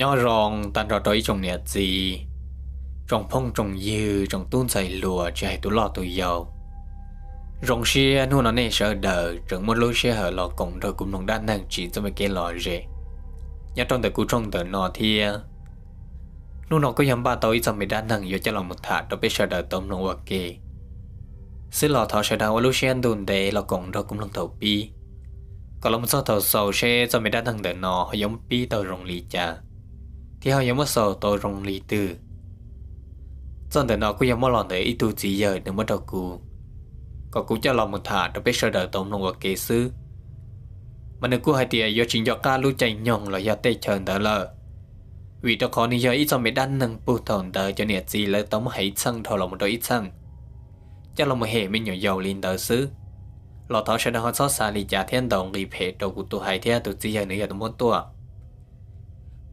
nhỏ rong tan rõ tới trong nẹt gì trong phong trong dư trong tuôn xài lùa chạy tu lọ tu dầu rong xe nu nó nè sợ đờ trong một lối xe hở lọ cổng rồi cũng nông đan năng chỉ cho mấy cái lọ rể nhà trong tờ cú trong tờ nọ thì nu nó có nhắm ba tối cho mấy đan năng vô cho lòng một thả đó biết sợ đờ tôm nông ok xí lọ thọ sợ đào lối xe ăn đồn để lọ cổng rồi cũng nông thầu bi còn lòng sao thầu sầu xe cho mấy đan năng tờ nọ giống bi tờ rong lì chả thì họ yếm sợ tôi rong lì từ dân đời nọ cũng yếm lòng để ít tu chỉ giờ đừng mất đầu cù còn cũng cho lòng một thả trong biết sơ đời tổng lòng của kế sư mà nếu cụ hai tiền do chính do ca lưu chạy nhong là do tê chờ đỡ lờ vì đó có nên giờ ít cho mấy đan nâng bù thòn đỡ cho nhiệt gì lỡ tổng hãy xăng thò lòng một đôi ít xăng cho lòng một hệ mình nhỏ dầu lên đỡ sư lọ thọ sẽ đang hót xót xa lì trả thiên đồng lì phê đầu của tụ hai thiên tụ chỉ giờ nữa là tụ muốn tua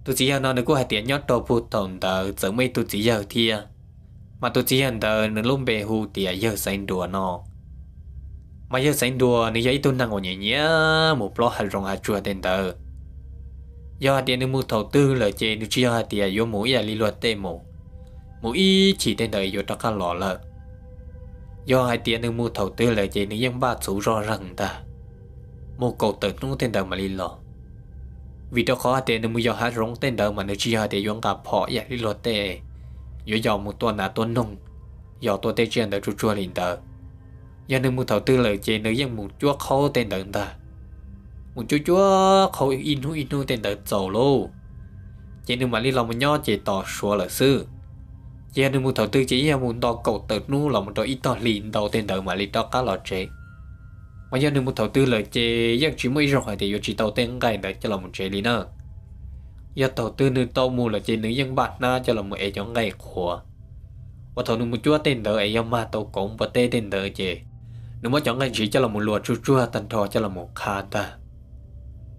tôi chỉ nhận nó nó cũng hay tiếng nhót đồ phụ tổng tờ giờ mấy tôi chỉ nhận thia à. mà tôi chỉ nhận tờ nó luôn bề hù tỉa giờ sánh đùa nó mà giờ sánh đùa nó giấy tôi năng ngồi nhẹ nhẹ một lọ hạt rong hạt chua tiền tờ do hạt tiền nó mua thầu tư lời chê nó chỉ hạt tiền vô mũi là lý luật tê mổ mũi chỉ tiền tờ vô trắc lọ lợ do hai tiền nó mua thầu tư lời chê nó dân ba số rõ rằng ta một cầu tử nó tiền tờ mà lý lọ vì đó khó để nên mua giờ hát rong tên đời mà nó chỉ để dùng cả họ ya đi lót tê giờ giờ một tuần là tuần nung, giờ tôi tê chuyện đời chua chua liền đời giờ nên mua thầu tư lời chế nữa dân một chúa khó tên đời ta một chúa chúa khó in hu in hu tên đời giàu lô chế nên mà đi lòng một nho chế tỏ số lời sư giờ nên mua thầu tư chế giờ muốn đo cầu tự nu lòng một đo ít tỏ liền đầu tên đời mà đi đo cá lọt chế mà giờ nếu muốn đầu tư là chế dân chỉ mới rồi thì giờ chỉ đầu tiên cái để cho là một chế lý nữa giờ đầu tư nếu đầu mua là chế nếu dân bạn na cho là một ấy cho ngày khổ và thầu nếu một chúa tên đỡ ấy mà đầu cũng và tê tên đỡ chế nếu mà chọn ngày chỉ cho là một lúa chua chua tần thò cho là một khá ta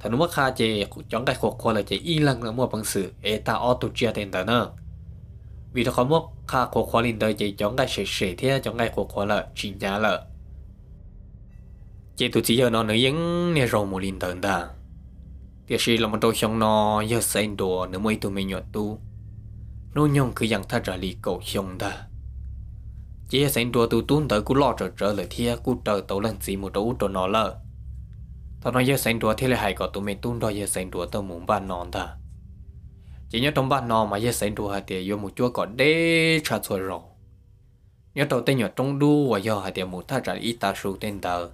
thằng nếu mà khá chế chọn cái khổ khóa là chế y lăng là mua bằng sự ấy ta auto chia tên đỡ nữa vì nó có mua khá khóa khóa lên đỡ chế chọn cái sẻ sẻ thế chọn cái khóa khóa là chỉ nhà là chỉ tụi chỉ giờ nó nấy những nè rồi một linh tận ta tiếc là một đôi xong nó giờ sinh đồ nữa mấy tụi mình nhọt tu nô nhông cứ rằng thật ra lì cầu xong ta chỉ sinh đồ tụi tuôn tới cú lo trở trở lại thia cú trở tàu lần gì một đấu cho nó lơ tao nói giờ sinh đồ thế là hại cả tụi mình tuôn đó giờ sinh đồ tao muốn bàn non ta chỉ nhớ trong bàn non mà giờ sinh đồ hạt tiền vô một chúa có đế trả rồi nhớ đầu tiên nhớ trong đu và giờ hạt tiền một thật ra ít ta số tên tờ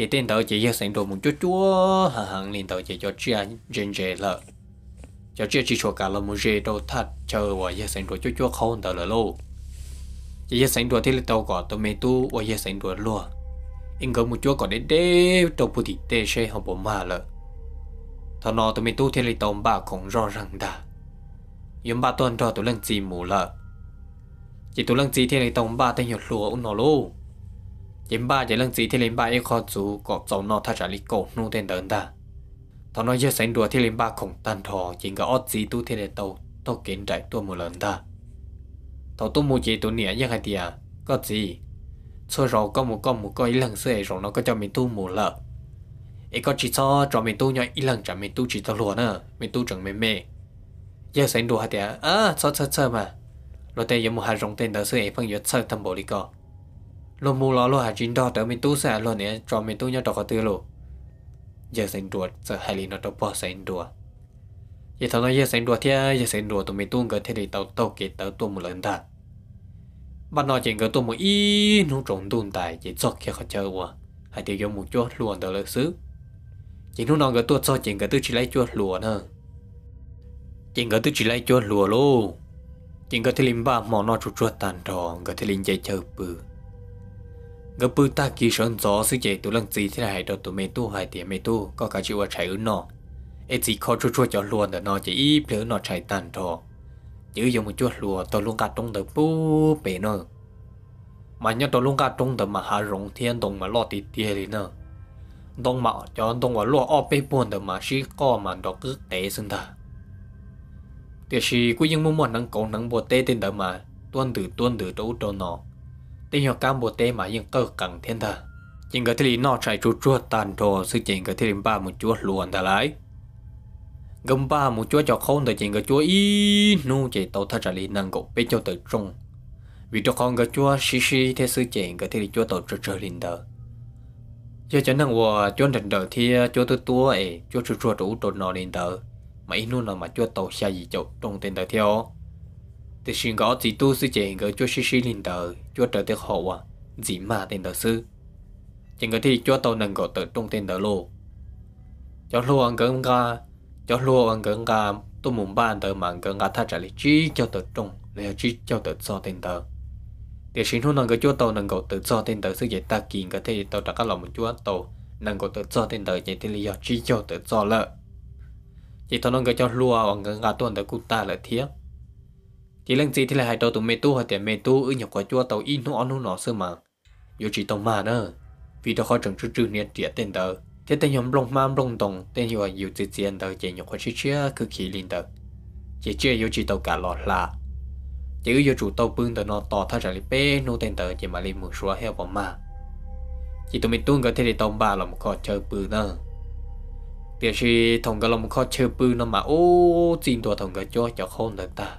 chỉ tên tớ chỉ yêu sinh đồ một chút chúa hằng hằng liền tớ chỉ cho chia riêng rẻ lợ cho chia chỉ cho cả là một rẻ đồ thật chờ và yêu sinh đồ chút chúa không tớ lợ lâu chỉ yêu sinh đồ thế là tàu có tớ mê tu và yêu sinh đồ lùa anh gỡ một chúa có đến đế tớ bù thị tê xe hồng bộ mà lợ thọ nó tớ mê tu thì là tàu bà không rõ ràng đã yếm ba tuần rồi tớ lần gì mù lợ chỉ tớ lần gì thế là tàu bà tên nhột lùa ôn nó lô yên ba chỉ lần gì thì lên ba ít khó chú có dòng nó thay trả lý cổ nô tên đơn ta thằng nó giờ sánh đùa thì lên ba khổng tan thò, chỉ cả ót gì tu thì để tàu tàu kiến trải tua một lần ta thằng tu một gì tu nĩa như hai tia có gì cho rồi có một con một con ít lần xưa rồi nó có cho mình tu một lợ ấy có chỉ cho cho mình tu nhau ít lần trả mình tu chỉ tao luôn nữa mình tu chẳng mê mê giờ sánh đùa hai tia à ờ, cho cho cho mà rồi tên giờ một hai rồng tên đó xưa ấy phân giờ chơi thầm bộ đi co lo mù lo lo hà chín đo tới mình tu sẽ lo nè cho mình tu nhau đọc có tư lo giờ sinh đùa giờ hai lý nó đọc bỏ sinh đùa giờ thằng nó giờ sinh đùa thế, giờ sinh đùa tụi mình tu cái thế thì tao tao kể tàu tu một lần ta bắt nó chỉ cái tu một ít nó trộn tu tại chỉ cho khi họ chơi qua, hai thì cái một chỗ luôn tới lợi xứ chỉ nó nói cái tu cho chỉ cái tu chỉ lấy chỗ luôn hơn chỉ cái tu chỉ lấy chỗ luôn luôn chỉ cái thì linh ba mỏ nó chuột chuột tàn tròn cái thì linh chơi chơi bự gấp bự ta kỳ sơn gió sư chế tụ lăng gì thế này đó tụ mê tu hay tiền mê tu có cả chịu ở chạy ứng nọ ế chỉ có chút chút cho luôn để nọ chỉ ít lỡ nọ chạy tàn trò chứ dùng một chút lùa tôi luôn cả trong đời bú bể nọ. mà nhớ tôi luôn cả trong đời mà hà rồng thiên đồng mà lo tì tiền đi nọ. đồng mà cho đồng mà lo ở bể buồn đời mà chỉ có mà đó cứ tế sinh thà thì chỉ cứ những mong muốn năng cầu năng bộ tế tiền đời mà tuân từ tuân từ đâu cho nó Tình hiệu cam bộ tế mà yên cơ cẳng thiên thờ Chính cái lý nọ chạy chú chúa tàn đồ Sư chính cái lý ba một chút luôn thả lại Gầm ba một chút cho không thờ chính cái chúa y nu chạy tàu thả trả lý năng gục bế cho tự trung Vì cho con cái chúa xí xí thế sư chính cái lý chúa tàu trở trở linh thờ Giờ chẳng năng hòa chúa rình đời thì chúa tư tùa ấy Chúa chúa chúa đủ tổn nọ linh thờ Mà ý nu là mà chúa tàu xa gì chỗ trong tên thờ theo thì xin gõ chỉ tu sư chèn gỡ cho sư xí linh tờ cho trở tới hộ à chỉ mà tên tờ sư chèn gỡ thì cho tàu nâng gõ tờ trong tên tờ lô cho lô ăn gỡ ngà cho lô ăn gỡ ngà tôi muốn ban tờ mạng gỡ ngà tha trả lại chỉ cho tờ trung lấy chỉ cho tờ do tên tờ thì xin hôn nâng gỡ cho tàu nâng gõ tờ do tên tờ sư dạy ta kiện gỡ thì tàu trả các lòng một chút tàu nâng gõ tờ do tên tờ dạy thì lấy chỉ cho tờ do lợ chỉ tao nâng gỡ cho lô ăn gỡ ngà tuần tờ cụ ta là thiết chỉ lần gì thì là hai đầu tụi mẹ tu hoặc tiền mẹ tu ở nhập quả chua tàu in nó nó nó sơ mà dù chỉ tông mà nữa vì đó khó trồng chút chút nhiệt địa tên tờ thế tên nhóm lông mam lông tông tên hiệu nhiều chỉ tiền tờ chỉ nhập quả chia chia cứ khí lên tờ chỉ chơi dù chỉ tàu cả lọt là chỉ dù chủ tàu bưng tàu nó tỏ thay rằng là bé nô tên tờ chỉ mà lên mượn xóa heo bỏ mà chỉ tụi mẹ tu có thể để tông ba là một khó chơi bự nữa tiếc gì thằng cái lòng khó chơi bự nó mà ô xin tụi thằng cái cho cho không được ta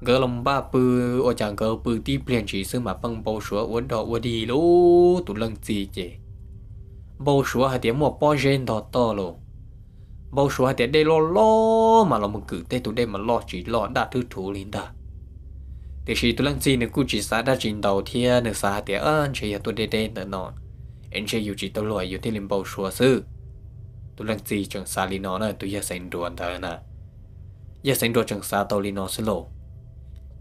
gỡ lòng ba bự ở chẳng gỡ bự đi biển chỉ sư mà băng bầu số ở đó ở đi lô tụ lần gì chứ bầu số hai tiếng một bao gen đó to lô bầu số hai tiếng đây lo lo mà lòng mình cử tê tụ đây mà lo chỉ lo đã thứ thủ linh đã thì chỉ tụ lần gì nữa cứ chỉ xa đã trình đầu thiên nữa xa tiếng anh chỉ là tụ đây đây nữa nọ anh chỉ yêu chỉ tụ loại yêu thế linh bầu số sư tụ lần gì chẳng xa linh nọ nữa tụ giờ sinh đuôn thở nè giờ sinh đuôn chẳng xa tụ linh nọ sẽ lộ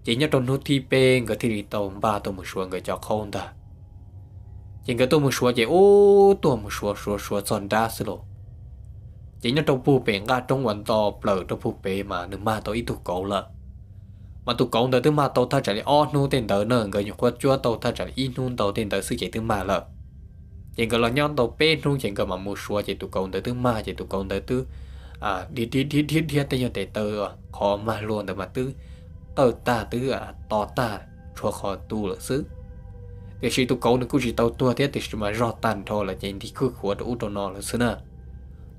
chỉ nhớ trong nút thi bên cái thì tôm ba tôm một số người cho không ta chỉ người tôm một số chỉ ô tôm một số số số tròn đa số lộ chỉ nhớ trong phụ bên cả trong quần to bờ trong phụ bên mà nước ma tôi ít thuộc cổ lợ mà tụ cổ tới mà tôi thay chạy o nu tiền đời nữa người nhục quất chúa tôi thay chạy in nu tôi tiền đời sự chạy tới mà lợ chỉ người là nhon tôi bên nu chỉ người mà một số chỉ tụ cổ tới tới mà chỉ tụ cổ tới tới à đi đi đi đi đi tới nhớ tới tới à, khó mà luôn tới mà tới tao ta tứ à to ta cho khó tu là xứ để khi tôi cậu nó cũng chỉ tao tua thế thì mà rót tàn thôi là nhìn thì cứu khổ đủ đồ nó là xứ nè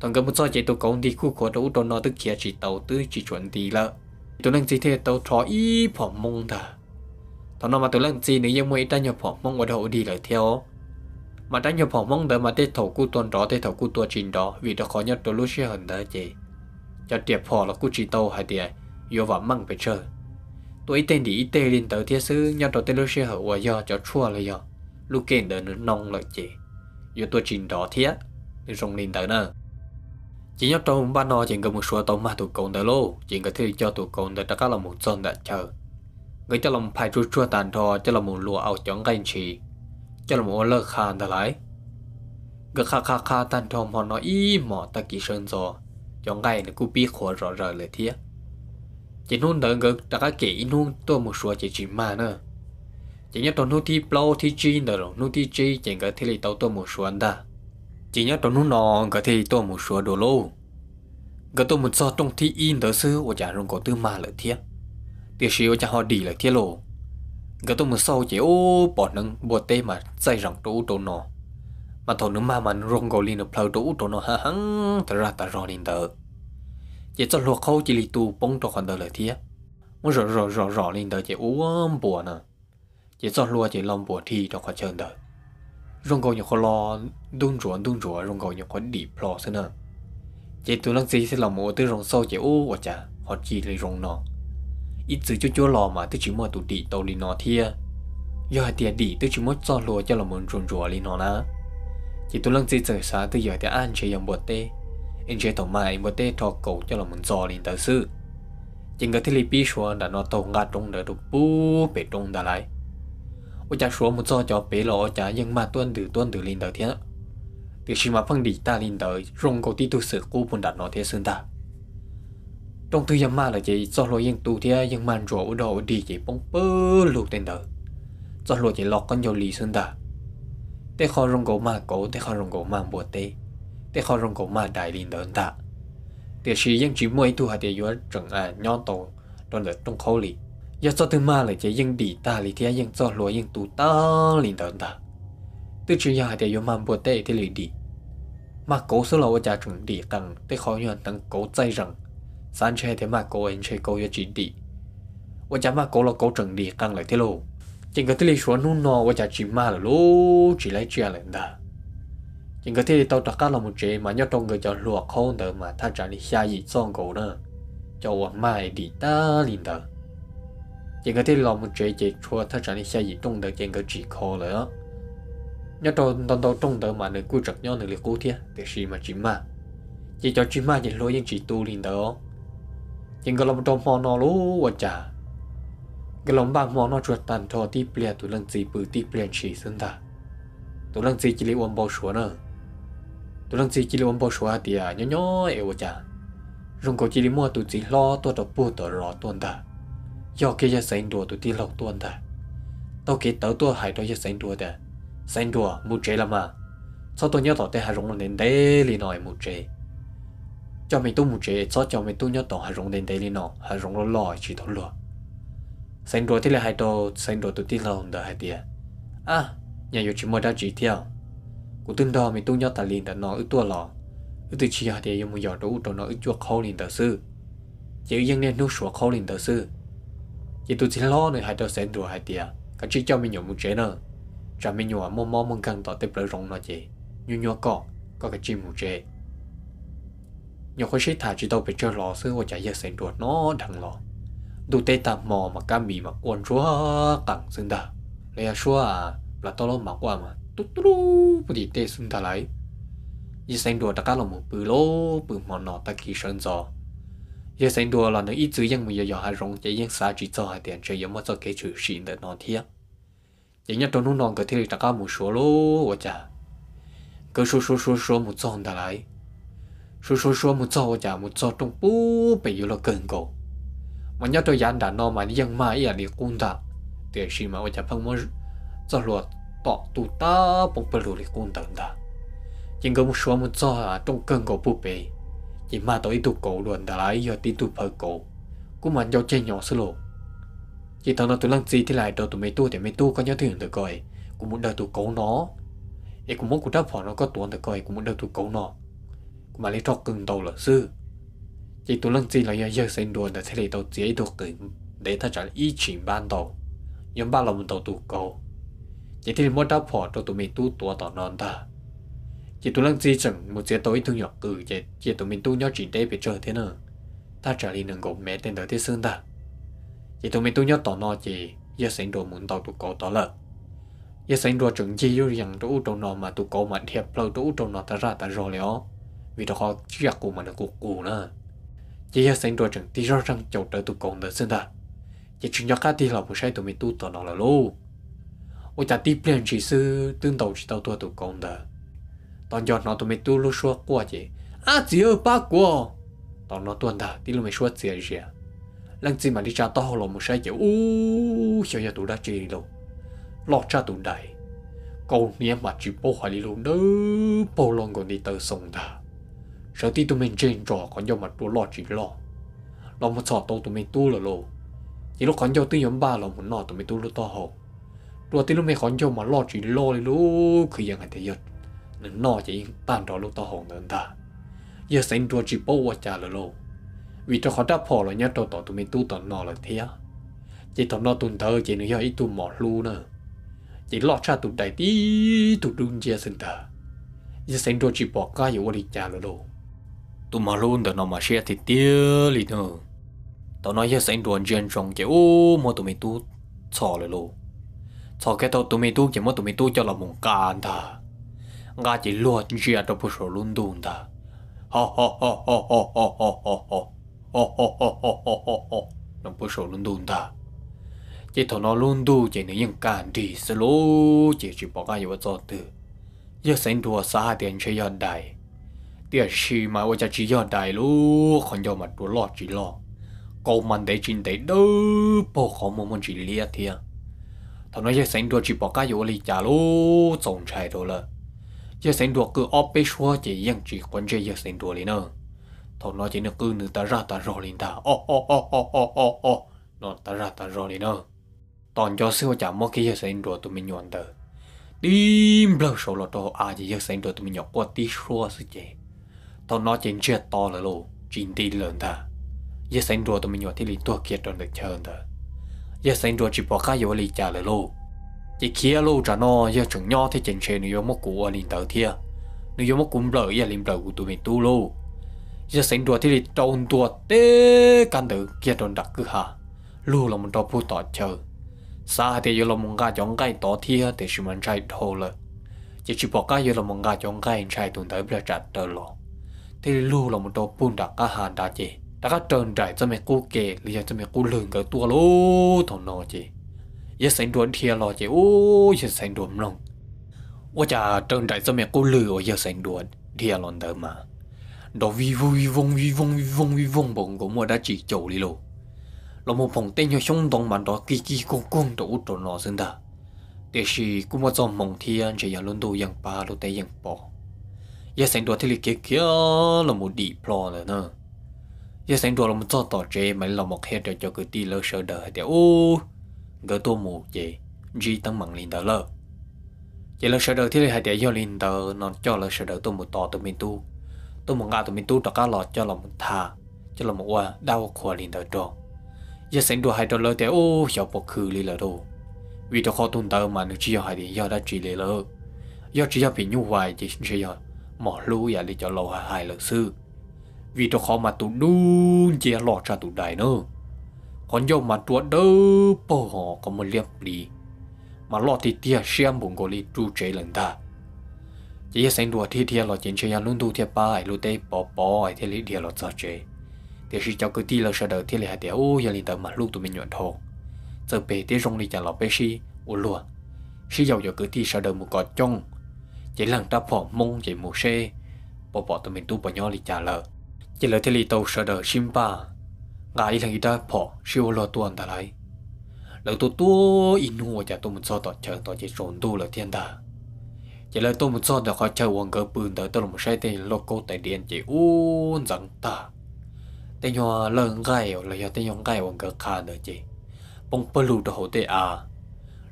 thằng cái một số chị tôi cậu thì cứu khổ đủ đồ nó tức kia chỉ tàu tứ chỉ chuẩn đi là tôi đang chỉ thế tàu cho ý phỏ mông thà thằng nó mà tôi đang chỉ nếu như mới đang nhập phỏ mông ở đâu đi lại theo mà đang nhập phỏ mông đó mà tết thầu cứu tuần đó tết thầu cứu tua trình đó vì đó khó nhất tôi lúc sẽ hận đó chị cho tiệp phỏ là cu chỉ tàu hay tiệt vô vào măng phải chơi tôi tên thì tên lên tới thiết sư nhân đầu tiên lúc xe hậu giờ cho chua là giờ lúc kia đỡ nó nông lợi chế, giờ tôi trình đó thiết nên rong lên tới nữa chỉ nhớ trong ba nó chỉ có một số tôm mà tụi con tới lô chỉ có thể cho tụi con tới các là một chân đã chờ người cho lòng phải chua chua tàn thò cho là một lúa ao chọn gành chỉ cho là một lơ khan tới lại cái kha kha kha tàn thò mà nó im mỏ ta kỳ sơn gió chọn gành nó cũng biết khó rõ ràng lời thiết chỉ nôn đợi ngực đã cái kỹ nuôn tôi một số chỉ chỉ mà nữa chỉ nhớ tuần nuôi thì bao thì chi nữa rồi nuôi thì chi chỉ cái thì lấy tàu tôi một số anh ta chỉ nhớ tuần nuôi nọ cái thì tôi một số đồ lô cái tôi một số trong thi in đó sư ở nhà rồng có tư mà lợi thiệt tiêu sĩ ở nhà họ đi lợi thiệt lộ cái tôi một số chỉ ô bỏ nâng bỏ tê mà dây rằng trụ trụ nọ mà thằng nữa mà mình rong gọi lên ở plau trụ trụ nọ hăng thật ra ta rồi nên đỡ 也做落口这里都崩着很多了天，我 rõ rõ rõ rõ lên đó chỉ uống bùa nè, chỉ 做 lúa chỉ làm bùa thì cho khó chân đó, rong cầu nhiều khó lo đun rửa đun rửa rong cầu nhiều khó đi lo thế nè, chỉ tụi lăng gì sẽ làm một tới rong sau chỉ u ở chả họ chỉ lấy rong nọ, ít chữ cho chúa lo mà tới chỉ mà tụi đi tàu đi nọ thia, giờ tiền đi tới chỉ mới cho lúa cho làm một rong rửa lên nọ nè, chỉ tụi lăng gì giờ sáng tới giờ thì ăn chơi làm bùa tê anh sẽ tổng mai một tê thọ cổ cho là muốn dò lên tới sư chính cái thiết bị xuống đã nó to ngã trong đỡ đục bù bể trong đã lại ô cha xuống một dò cho bể lo, cha nhưng mà tuân từ tuân từ lên tới thế từ khi mà phân đi ta lên tới rong cầu ti tu sự cũ buồn đặt nó thế sơn ta trong thứ yam ma là gì, cho lối yên tu thế man mà rổ đồ đi chỉ bóng bơ lụt tên đời cho lối chỉ lọt con dầu lì xuân ta để khó rong cổ mà cổ để khó rong cổ mà bùa tê dejaron con ma đại linh đơn ta. Địa sĩ dân chỉ mỗi thu hạt để yếu trận à nhau tổ đoàn lợt trong khâu lì. Giờ cho từ ma lại chỉ dùng đi ta lì thì dân cho lúa dân tu ta linh đơn ta. Từ chỉ giờ hạt địa yếu mang bộ tệ thì lì đi. Mà cố số lâu cha trận đi tăng để khó nhận tăng cố dây rằng san chơi thế mà cố anh chơi cố yếu chỉ đi. Và cha mà cố là cố trận đi tăng lại thế lô. Chỉ có thế lì xuống nô nọ và cha chỉ ma là lô chỉ lấy chuyện lên đó nhưng cái thế tao chắc là một chế mà nhớ trong người cho luộc không được mà ta trả đi xa gì xong cổ nữa cho ông mai đi ta liền đó nhưng cái thế là một chế chế chua ta trả đi xa gì trong được nhưng cái chỉ khó nữa nhớ trong tao tao trong được mà người cứu chặt nhau người liệt thiệt để gì mà chỉ mà chỉ cho chỉ mà chỉ lối những chỉ tu liền đó nhưng cái lòng trong mò nó lú quá chả cái lòng bạc mò nó chuột tàn thò tiếp liền tụi lần gì bự tiếp liền chỉ sinh ta tụi lần gì chỉ lấy uống bao xuống nữa tôi đang chỉ chỉ ôm bao xóa thì à nhớ em vợ cha rong cổ chỉ mua tụi chỉ lo tôi đọc bu tôi lo tuần ta giờ kia giờ sinh đùa tụi ti lộc tuần ta tao kia tao tôi hai tôi giờ sinh đồ ta sinh đồ mu chế làm à, sau tôi nhớ tao thế hà rong nên đấy đi nói mu chế cho mình tu mu chế sau cho mình tu nhớ tao hà rong nên đấy đi nó hà rong lo lo chỉ tao lo sinh đồ thì là hai tôi sinh đùa tụi ti lộc ta hại tiệt à nhà yêu chỉ mua đã chỉ theo cụ tin đó mình tu nhau ta liền đã nói ư tua lò ư từ chia thì yếm một giọt đủ cho nó ư chua khâu liền tờ sư chỉ yếm nên nuốt sủa khâu liền tờ sư chỉ tu chỉ lo nơi hai tờ sẽ đùa hai tia cả chỉ cho mình nhổ một chế nữa cho mình nhổ mò mò mông căng tỏ tiếp lỡ rộng nó chỉ nhu nhua cọ có cái chim một chế nhổ khối sĩ thả chỉ đâu bị cho lò sư và chạy giờ sẽ đùa nó đằng lò đủ tê tạm mò mà cam bị mà quan chúa tặng xứng đà lấy chúa à, là to lắm mà qua mà tu bu di te sun ta lai ye sen do ta ka lo mo bu lo bu mo no ta ki shen zo ye sen do la no yi zu yang mo ye ya ha rong ye yang sa ji zo ha dian che ye mo zo ke chu shi de no ti ya ye nya to nu no ge ti ta ka mo shuo lo wo cha ge shu shu shu shu mo zong ta lai shu shu shu mo zo wo cha mo zo tong bu bei yu lo gen go mà nhớ tôi dán đã nó mà dân mà ý là đi cũng ta để xí mà ôi chả phong mới cho luật bỏ tụ ta bỏ bờ lù lì cũng tận đó chỉ có một số một do là trong cơn cổ bù bề chỉ mà tôi tụ cổ luôn đã lại giờ tí tụ bờ cổ cũng mà nhau chơi nhỏ sơ lộ chỉ thằng nó tụ lăng gì thì lại đồ tụ mấy tu thì mấy tu có nhớ thường được coi cũng muốn đời tụ cổ nó ấy cũng muốn cụ đáp họ nó có tuần được coi cũng muốn đời tụ cổ nó cũng mà lấy trọc cưng đầu là sư chỉ tụ lăng gì là giờ giờ sinh đồn để thay này tao chỉ được từ để thay trả ý chuyện ban đầu nhưng ba lòng tao tụ cổ chỉ thì mỗi đáp phỏ cho tụi mình tu tua tỏ non ta chỉ tụi lăng gì chẳng một chế tối thương nhọc cử chỉ chỉ tụi mình tu nhau chỉ để bị chờ thế nào ta trả lời nâng gồm mẹ tên đời thế xương ta chỉ tụi mình tu nhau tỏ non chỉ giờ sinh đồ muốn tàu tụi cổ tỏ lợ giờ sinh đồ chuẩn chỉ yêu rằng tụi u tàu mà tụi cổ mạnh thiệp lâu tụi u tàu nọ ta ra ta rồi liệu vì đó họ chưa cụ mà được cụ cụ nữa chỉ giờ sinh đồ chuẩn tí rõ rằng chầu tới tụi cổ nữa xương ta chỉ chuyện nhau cá thì là một sai tụi mình tu tỏ non là luôn 我家地边只是等到知道多都讲的，当家那都没多路说过去，啊只有八个，当那段的地路没说这些，人只嘛你家到后了没啥有，呜，小丫头那这路，老家都来，高年嘛只不怀里路呢，不啷个你得送的，小弟都没见着，看要嘛多老几老，老么操都都没多了喽，一路看要对人吧，老么那都没多了到后。ตัวที่ลุงไม่ขอนโยมมาลอดจีโลเลยลูกคือยังไงแต่ยศนึ่งนอจะยิงต้านต่อลูกต่อหงเดินตาเยอะเส้นตัวจีโป้วาจาเลยลูกวิจารขอดับพอเลยเนี่ยตัวต่อตัวไม่ตู้ต่อนอเลยเทียจีต่อนอตุนเธอเจนี่ยไอตุ่มหมอลูเนอจีลอดชาตุนใดตีตุดุนเจียสินเตอเยอะเส้นตัวจีปอก้าอยู่วันจ่าเลยลูกตุหมอลูเดินนอมาเชียติดเตี้ยลีเนอตอนนอเยอะเส้นตัวเจียนจงเจ้าโอ้โมตุไม่ตู้ชอเลยลูกสอกตตุมตู้เจมตุมตู้จะลมงการเถองาจิลวดเชียตัวผู้สูงดูนเฮอฮอฮอฮอฮ่าฮ่าฮ่าฮ่าฮ่าฮอฮอฮองผู้สูงดูนเถอะจิตโนลุนดูเจนยังการดีสโลเจจิปกายวจอดเยอะเส้นตัวสาเดียนเชยอดใดเตี้ยชีมาว่าจะชียอดใดลูกคนยอมมาตัวลอดจีลอกมันได้จินได้ดูพวกเขามองมันจีเลียเถอะตอนนีายเสียงดวจีบอกกาอยู่ลีจาลูสงชัยัวละเยเสียงดวก็อ้อไปชัวร์จียังจีคนเจียเสียงดวเลยเนอะอนนายจีนก็นึกตาราตารอลินตาโอโอโอโอโอโอโอนอนตาราตารอลินเนอะตอนจอเสีวจามกี้เสียงดวตุมิหยวนเดอร์ดิมเบลโชลโตอาจีเสียงดวตุมิหยกกว่าที่ชัวร์สิเจตอนนายจีนเชื่อตัวเลยลูจีนตีเลินอาเยเสียงดวตุมิหยวนที่ลีตัวเกียรติโดนเด็กเชิญเดอร์ giờ sinh đồ chỉ bỏ cả vô lì trả lời lô chỉ kia lô trả nó giờ chẳng nhau thế chẳng chơi nếu mất cũ ở liền tờ thia nếu mất cũ lỡ giờ liền lỡ của tụi mình tu lô giờ sinh đồ thì trộn tua tê căn tử kia đồn đặc cứ hà lô là một trò phụ tỏ chờ xa thì giờ là một gà chọn cái tỏ thia thì chỉ mình chạy thôi lợ chỉ chỉ bỏ cả giờ là một gà chọn cái trai tụi tới bây giờ trả tờ lô thì lô là một trò phụ đặc cả hàn đã chỉ đã có trơn trải cho mẹ cô kể liền cho mẹ cô lường cái tua lô thằng nó chị giờ sánh đuổi thia lo chị ô giờ sánh đuổi lòng ô chà trơn trải cho mẹ cô lừa giờ sánh đuổi thia lon đỡ mà đó vi vu vi vong vi vong vi vong vi vong bỗng có mua đã chỉ chầu đi lô là một phòng tên nhau trong đồng mà đó kỳ kỳ con con đủ đồ nó xin đỡ để chỉ cũng mà trong mong thiên chỉ là luôn đồ yang ba luôn tây yang bỏ giờ sánh đuổi thì lịch kia là một deep plan nữa giờ sáng đồ làm cho chỗ tỏ chế mà là một hết cho cứ ti lơ sợ đỡ thì ô gỡ tô mù chế gì tăng mặn lên đó lơ giờ lơ sợ đỡ thì là hai tiếng giờ lên đó non cho lơ sợ đỡ tô mù tỏ tụi mình tu tôi một ngã tụi mình tu đó cá lọt cho là một thà cho là một quả đau khổ lên đó đó giờ sáng đồ hai đó lỡ thì ô giờ bỏ khử lên là đồ vì tôi khó tuân tờ mà nó chỉ hai tiếng giờ đã chỉ lên lỡ giờ chỉ giờ bị nhu hoài chỉ chỉ giờ mỏ lú giờ đi cho lâu hai hai lỡ xưa vì cho họ mà tụ đu chia lọ ra tụ đại nữa còn nhiều mà tụ đỡ bỏ họ có một liệp lý mà lọ thì tia xem bụng gọi lý trụ chế lần ta chỉ xem đùa thì tia lọ chiến chế nhà luôn tu thiệt ba ai luôn tê bỏ bỏ ai thế lý tia lọ sợ chế thế khi cháu cứ tia lọ sợ đỡ tia lì hai tia ô giờ lì tờ mà lúc tụi mình nhọn thô giờ bề tia rong lì chả lọ bê si ô lùa si giàu giờ cứ tia sợ đỡ một cọt trong chỉ lần ta bỏ mông chỉ một xe bỏ bỏ tụi mình tu bỏ nhau lì trả lợ chỉ là thế li tàu sợ đỡ sim ba ngài là người ta bỏ siêu lo tuần ta lại lỡ tôi tôi in hùa chả tôi muốn cho tọt chờ tọt chỉ trốn tu là thiên ta chỉ là tôi muốn cho được khỏi chờ quăng cờ bùn tới tôi một sai tên lo cô tại điện chỉ uốn dẫn ta tên nhỏ lỡ gai là do tên nhỏ gai quăng cờ khá nữa chỉ bông bơ lù đồ hồ à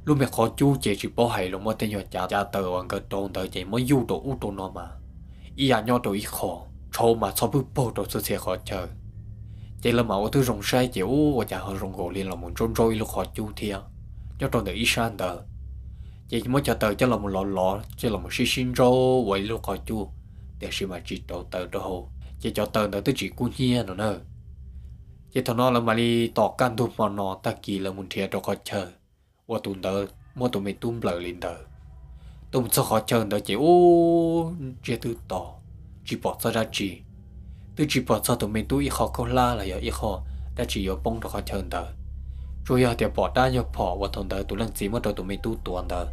lúc mẹ khó chú chỉ chỉ bỏ hay lúc mà tên nhỏ cha cha tờ quăng cờ trốn tới chỉ mới du đồ u đồ nó mà ý à nhỏ đồ ý khó thô mà so với bộ đồ sơ xe khó chờ chỉ là mà mẫu thứ rồng sai chỉ u và chả hơn rồng gỗ liền là một trôn trôi lúc khó chu thiệt cho tôi để ý san tờ chỉ mới chờ tờ cho là một lọ lọ chỉ là một xí xin rô vậy lúc khó chu để xí mà chỉ đầu tờ đồ chỉ cho tờ tờ tới chỉ cu nhia nữa nè chỉ thằng nó là mà đi tỏ can thuộc mà nó ta kỳ là một thiệt đồ khó chờ và tụi tờ mua tụi mình tung lờ lên tờ tụi sao khó chờ tờ chỉ u chỉ thứ tỏ chỉ bỏ cho ra chỉ từ chỉ bỏ cho tụi mình tụi ít họ câu la là giờ ít họ đã chỉ yếu bông rồi họ chờn tờ rồi giờ thì bỏ đã giờ bỏ và thằng tờ tụi lần gì mà rồi tụi mình tụi tuần tờ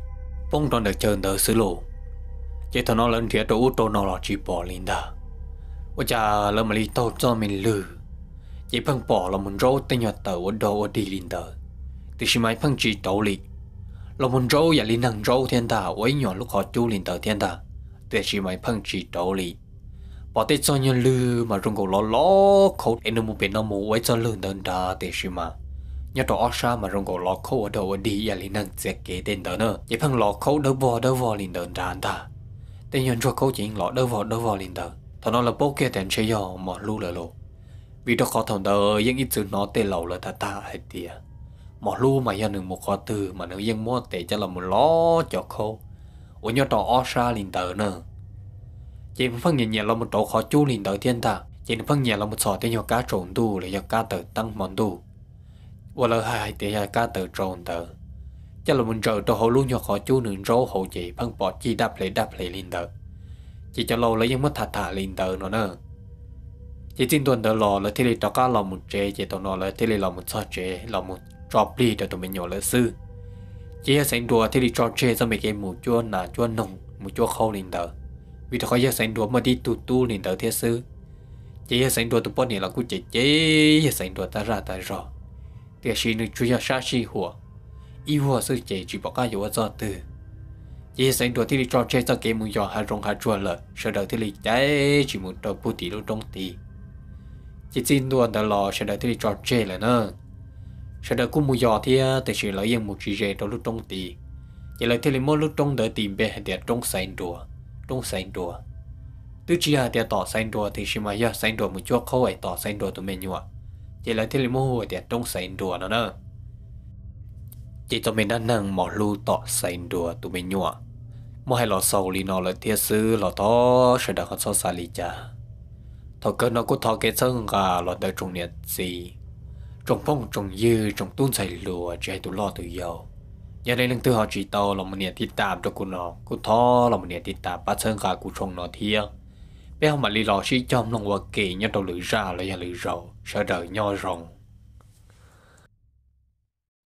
bông rồi được chờn tờ xứ lộ chỉ thằng nó lần thiệt tụi út tụi nó là chỉ bỏ lên tờ ôi cha lần mà đi tao cho mình lừa chỉ phăng bỏ là mình râu tên nhật tờ ở đâu ở đi lên tờ thì chỉ máy phăng chỉ tàu lịch là mình râu và lên hàng râu thiên tà ấy nhỏ lúc họ chú lên tờ thiên tà từ khi máy phăng chỉ tàu lịch bỏ tê cho nhân lư mà rung cổ ló ló anh em nông bên nào muốn ấy cho lư đơn đa tê xí mà nhớ đó xa mà rung cổ ló khẩu ở đâu ở đi ya à linh năng sẽ kế đến đó nữa vậy phăng ló khẩu đâu vào đâu vào linh đơn đa ta tên nhân cho khẩu chỉ ló đâu vào đâu vào linh đơn thằng nó là bố kia tên chơi yo mà lu lờ lộ vì đó khó thằng đó vẫn ít chữ nó tê lâu là ta ta hay tìa mà lu mà nhớ được một khó từ mà nó vẫn mua tệ cho là một ló cho khâu ủa nhớ đó xa linh đơn nữa chỉ phân nhẹ nhẹ là một chỗ khó chú liền tới thiên ta chỉ phân nhẹ là một sọ tiền cá trộn đủ để cho cá tử tăng món đủ và là hai tiền cá tử trộn tử cho là mình chờ cho họ luôn cho khó chú nửa rô hộ chị phân bỏ chi đáp lấy đáp lấy liền tử chỉ cho lâu lấy những mất thả thả liền tử nó nữa chỉ tin tuần tử lò là thi này cho cá lò một chế chỉ tao nó là thế này lò một sao chế lò một drop đi để tụi mình nhỏ là sư chỉ là sẵn đùa thế này cho chế cho mấy cái một chua nà chua nồng một chua khâu liền tử vì tôi khỏi sành đùa mà đi tu tu nên đỡ thế sư chỉ sành đùa tụi bọn này là cũng chỉ chỉ sành đùa ta ra ta rõ thì xin được chú ý sát chi hùa ý hùa sư chỉ chỉ bỏ cái gì cho từ chỉ sành đùa thì đi cho chế cho cái muốn dò hà rong hà chua lợ sợ đỡ thì đi chế chỉ muốn đỡ bút tí đâu trong tí chỉ xin đùa đỡ lò sợ đỡ thì đi cho chơi là nữa sợ đỡ cú muốn dò thì à, thì chỉ lợi yên một chỉ rẻ trong lúc trong tí chỉ lợi thì lấy mỗi lúc trong đỡ tìm về để trong sành đùa đúng xanh đùa tôi chỉ là tiền tỏ xanh đùa thì xem mà giờ xanh đùa một chút khâu tỏ xanh đùa tụi mình nhọ, chỉ là thế mua hồ tiền đúng xanh đùa nó nữa chỉ tụi mình đang nâng mỏ lu tỏ xanh đùa tụi mình nhọ, mỗi hai lọ sầu li nó là thiết sư lọ thó sẽ đặt con so xa li cha thọ cơ nó cũng thọ cái chân gà lọ đời trung nhiệt gì trùng phong trùng dư trùng tuôn chảy lùa chạy tụi lo tự dầu giờ đây lần thứ họ chỉ tàu là một niệm cho cô nó cô thó là một niệm thịt bắt sơn cả cô trông nó thiêng bé không mà lý lò sĩ trong lòng và kỳ nhớ đầu lưỡi ra là nhà lưỡi rầu sợ đợi nho rồng